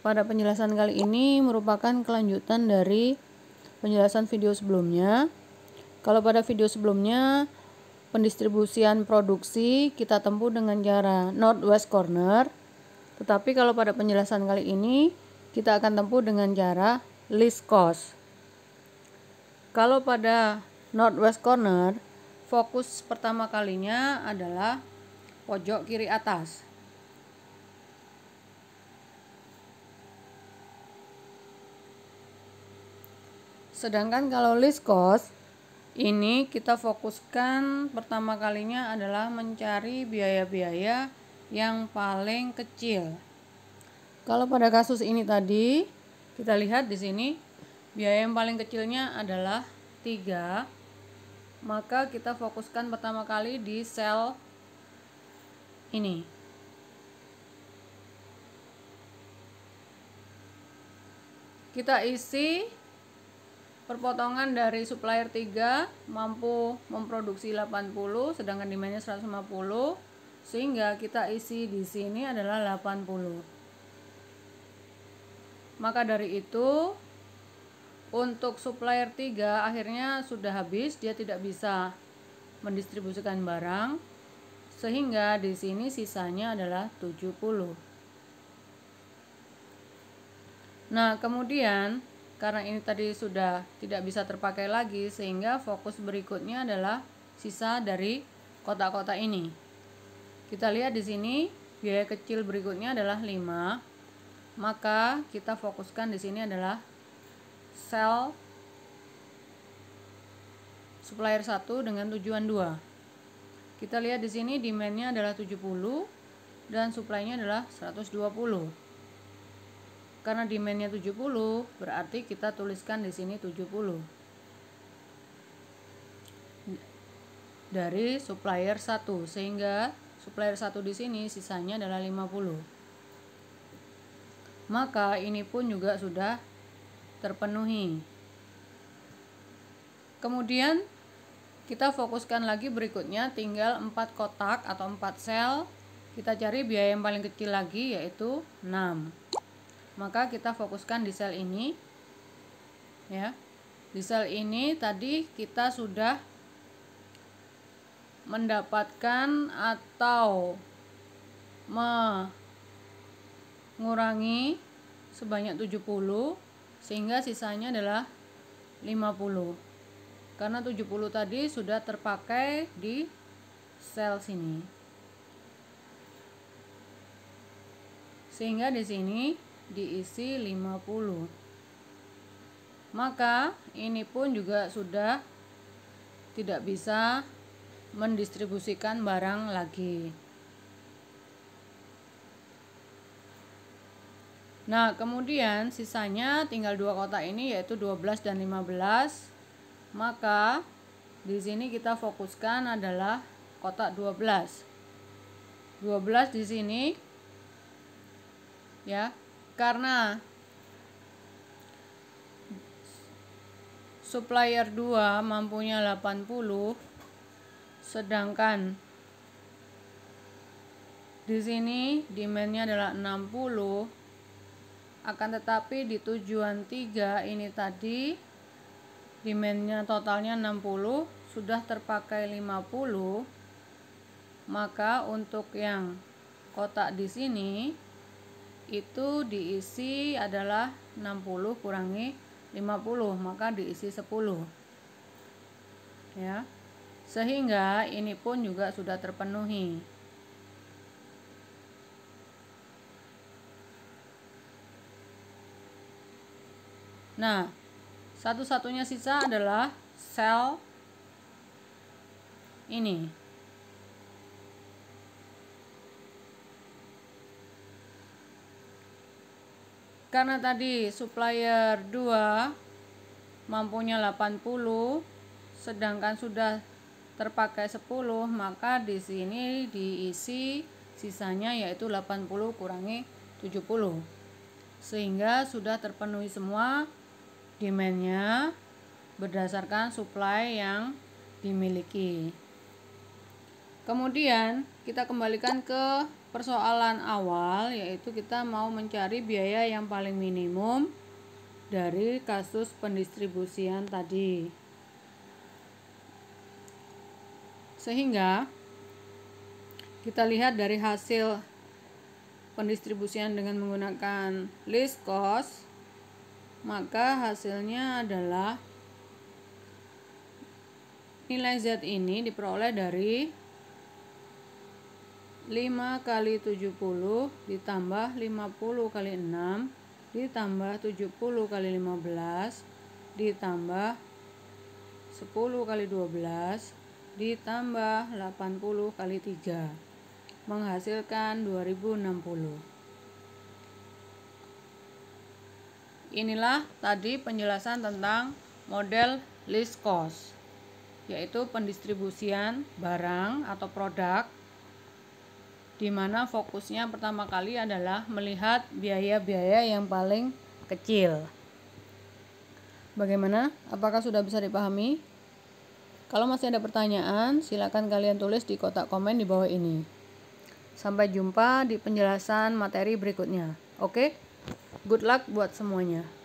Pada penjelasan kali ini merupakan kelanjutan dari penjelasan video sebelumnya. Kalau pada video sebelumnya pendistribusian produksi kita tempuh dengan cara northwest corner, tetapi kalau pada penjelasan kali ini kita akan tempuh dengan cara least cost. Kalau pada northwest corner, fokus pertama kalinya adalah pojok kiri atas. Sedangkan kalau list cost ini kita fokuskan pertama kalinya adalah mencari biaya-biaya yang paling kecil. Kalau pada kasus ini tadi kita lihat di sini biaya yang paling kecilnya adalah 3 maka kita fokuskan pertama kali di sel ini. Kita isi perpotongan dari supplier 3 mampu memproduksi 80 sedangkan demandnya 150 sehingga kita isi di sini adalah 80 maka dari itu untuk supplier 3 akhirnya sudah habis dia tidak bisa mendistribusikan barang sehingga di sini sisanya adalah 70 nah kemudian karena ini tadi sudah tidak bisa terpakai lagi sehingga fokus berikutnya adalah sisa dari kotak-kotak ini. Kita lihat di sini biaya kecil berikutnya adalah 5. Maka kita fokuskan di sini adalah sel supplier 1 dengan tujuan 2. Kita lihat di sini demand-nya adalah 70 dan supply-nya adalah 120. Karena demandnya 70, berarti kita tuliskan di sini 70. dari supplier 1 sehingga supplier 1 di sini sisanya adalah 50. Maka ini pun juga sudah terpenuhi. Kemudian kita fokuskan lagi berikutnya tinggal 4 kotak atau 4 sel. Kita cari biaya yang paling kecil lagi yaitu 6 maka kita fokuskan di sel ini ya di sel ini tadi kita sudah mendapatkan atau mengurangi sebanyak 70 sehingga sisanya adalah 50 karena 70 tadi sudah terpakai di sel sini sehingga di sini diisi 50 maka ini pun juga sudah tidak bisa mendistribusikan barang lagi Nah, kemudian sisanya tinggal dua kotak ini yaitu 12 dan 15. Maka di sini kita fokuskan adalah kotak 12. 12 di sini ya karena supplier 2 mampunya 80 sedangkan di sini demandnya adalah 60 akan tetapi di tujuan 3 ini tadi demandnya totalnya 60 sudah terpakai 50 maka untuk yang kotak di sini itu diisi adalah 60 kurangi 50 maka diisi 10 ya sehingga ini pun juga sudah terpenuhi nah satu-satunya sisa adalah sel ini karena tadi supplier 2 mampunya 80 sedangkan sudah terpakai 10 maka di sini diisi sisanya yaitu 80 kurangi 70 sehingga sudah terpenuhi semua demandnya berdasarkan supply yang dimiliki kemudian kita kembalikan ke persoalan awal yaitu kita mau mencari biaya yang paling minimum dari kasus pendistribusian tadi. Sehingga kita lihat dari hasil pendistribusian dengan menggunakan list cost maka hasilnya adalah nilai Z ini diperoleh dari 5 kali 70 ditambah 50 kali 6 ditambah 70 kali 15 ditambah 10 kali 12 ditambah 80 kali 3 menghasilkan 2060 Inilah tadi penjelasan tentang model list cost yaitu pendistribusian barang atau produk di mana fokusnya pertama kali adalah melihat biaya-biaya yang paling kecil. Bagaimana? Apakah sudah bisa dipahami? Kalau masih ada pertanyaan, silakan kalian tulis di kotak komen di bawah ini. Sampai jumpa di penjelasan materi berikutnya. Oke? Good luck buat semuanya.